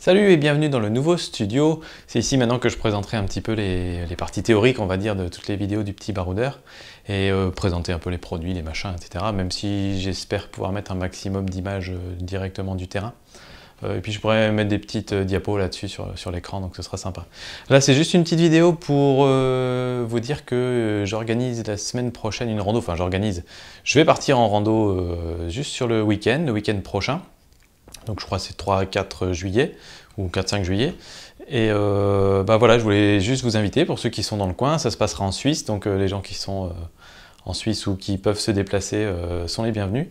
Salut et bienvenue dans le nouveau studio. C'est ici maintenant que je présenterai un petit peu les, parties théoriques, on va dire, de toutes les vidéos du petit baroudeur et euh, présenter un peu les produits, les machins, etc. Même si j'espère pouvoir mettre un maximum d'images euh, directement du terrain. Euh, et puis je pourrais mettre des petites diapos là-dessus sur, sur l'écran, donc ce sera sympa. Là, c'est juste une petite vidéo pour vous dire que j'organise la semaine prochaine une rando. Enfin, j'organise. Je vais partir en rando juste sur le week-end, le week-end prochain donc je crois c'est 3-4 juillet ou 4-5 juillet. Et euh, bah, voilà, je voulais juste vous inviter pour ceux qui sont dans le coin. Ça se passera en Suisse, donc euh, les gens qui sont euh, en Suisse ou qui peuvent se déplacer euh, sont les bienvenus.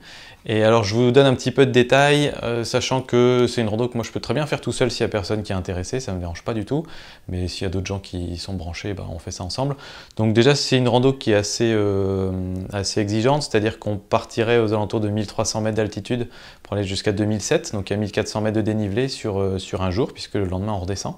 Et alors je vous donne un petit peu de détails, euh, sachant que c'est une rando que moi je peux très bien faire tout seul s'il n'y a personne qui est intéressé, ça ne me dérange pas du tout. Mais s'il y a d'autres gens qui sont branchés, ben, on fait ça ensemble. Donc déjà c'est une rando qui est assez, euh, assez exigeante, c'est-à-dire qu'on partirait aux alentours de 1300 mètres d'altitude pour aller jusqu'à 2007, donc à 1400 mètres de dénivelé sur, sur un jour, puisque le lendemain on redescend.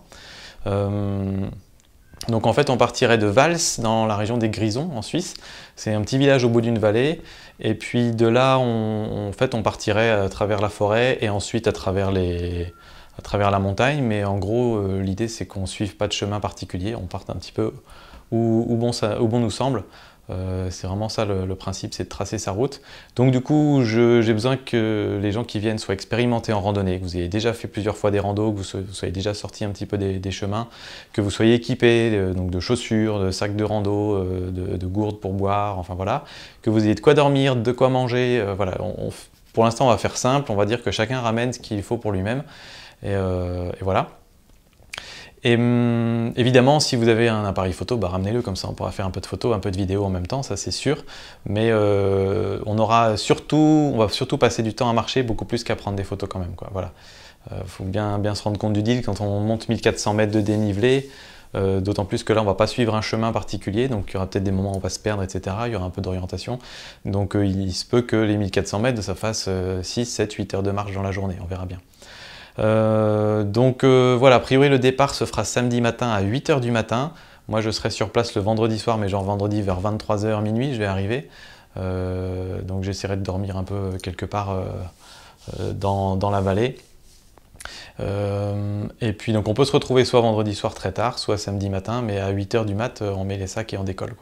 Donc en fait, on partirait de Vals, dans la région des Grisons, en Suisse. C'est un petit village au bout d'une vallée. Et puis de là, on, en fait, on partirait à travers la forêt et ensuite à travers, les, à travers la montagne. Mais en gros, euh, l'idée, c'est qu'on ne suive pas de chemin particulier. On parte un petit peu bon, où bon nous semble. Euh, c'est vraiment ça le, principe, c'est de tracer sa route. Donc du coup, j'ai besoin que les gens qui viennent soient expérimentés en randonnée, que vous ayez déjà fait plusieurs fois des randos, que vous, soyez déjà sorti un petit peu des, chemins, que vous soyez équipé euh, donc de chaussures, de sacs de rando, euh, de, gourdes pour boire, enfin voilà, que vous ayez de quoi dormir, de quoi manger. voilà, pour l'instant, on va faire simple, on va dire que chacun ramène ce qu'il faut pour lui-même. et voilà. Et hum, évidemment, si vous avez un appareil photo, bah, ramenez-le comme ça, on pourra faire un peu de photos, un peu de vidéos en même temps, ça c'est sûr. Mais euh, on aura surtout, on va surtout passer du temps à marcher beaucoup plus qu'à prendre des photos quand même. Il Voilà, euh, faut bien bien se rendre compte du deal quand on monte 1400 mètres de dénivelé. Euh, d'autant plus que là, on ne va pas suivre un chemin particulier, donc il y aura peut-être des moments où on va se perdre, etc. Il y aura un peu d'orientation. Donc il se peut que les 1400 mètres, ça fasse 6, 7, 8 heures de marche dans la journée, on verra bien. Euh, donc euh, voilà, a priori le départ se fera samedi matin à 8h du matin. Moi je serai sur place le vendredi soir, mais genre vendredi vers 23h minuit, je vais arriver. Euh, donc j'essaierai de dormir un peu quelque part dans, dans, la vallée. et puis donc on peut se retrouver soit vendredi soir très tard, soit samedi matin, mais à 8h du mat, on met les sacs et on décolle.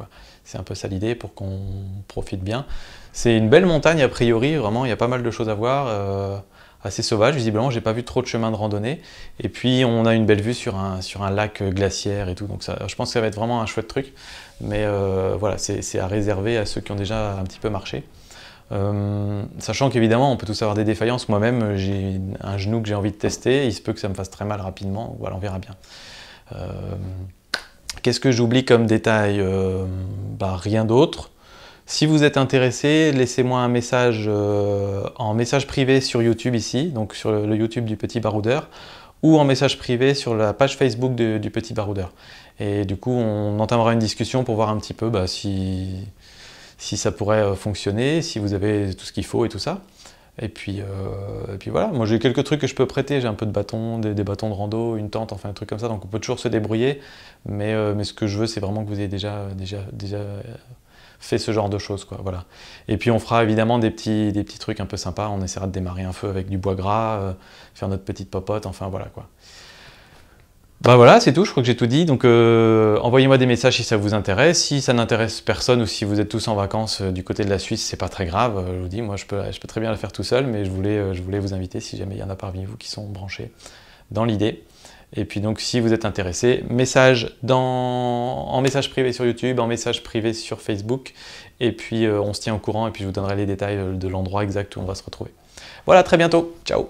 C'est un peu ça l'idée pour qu'on profite bien. C'est une belle montagne a priori, vraiment, il y a pas mal de choses à voir assez sauvage. Visiblement, j'ai pas vu trop de chemin de randonnée. Et puis, on a une belle vue sur un, sur un lac euh, glaciaire et tout. Donc, ça, je pense que ça va être vraiment un chouette truc. Mais euh, voilà, c'est à réserver à ceux qui ont déjà un petit peu marché. Euh, sachant qu'évidemment, on peut tous avoir des défaillances. Moi-même, j'ai un genou que j'ai envie de tester. Il se peut que ça me fasse très mal rapidement. Voilà, on verra bien. Qu'est-ce que j'oublie comme détail bah, Rien d'autre. Si vous êtes intéressé, laissez-moi un message euh, en message privé sur YouTube ici, donc sur le YouTube du Petit Baroudeur, ou en message privé sur la page Facebook du Petit Baroudeur. Et du coup, on entamera une discussion pour voir un petit peu bah, si, si ça pourrait euh, fonctionner, si vous avez tout ce qu'il faut et tout ça. Et puis, euh, puis voilà, moi j'ai quelques trucs que je peux prêter, j'ai un peu de bâtons, des, bâtons de rando, une tente, enfin un truc comme ça, donc on peut toujours se débrouiller, mais, mais ce que je veux c'est vraiment que vous ayez déjà, déjà, déjà fait ce genre de choses, quoi, voilà. Et puis on fera évidemment des petits, des petits trucs un peu sympas, on essaiera de démarrer un feu avec du bois gras, euh, faire notre petite popote, enfin voilà, quoi. Bah voilà, c'est tout, je crois que j'ai tout dit, donc euh, envoyez-moi des messages si ça vous intéresse, si ça n'intéresse personne ou si vous êtes tous en vacances euh, du côté de la Suisse, c'est pas très grave, je vous dis, moi je peux, très bien le faire tout seul, mais je voulais, je voulais vous inviter si jamais il y en a parmi vous qui sont branchés dans l'idée. Et puis donc si vous êtes intéressé, message en message privé sur YouTube, en message privé sur Facebook, et puis euh, on se tient au courant et puis je vous donnerai les détails euh, de l'endroit exact où on va se retrouver. Voilà, très bientôt, ciao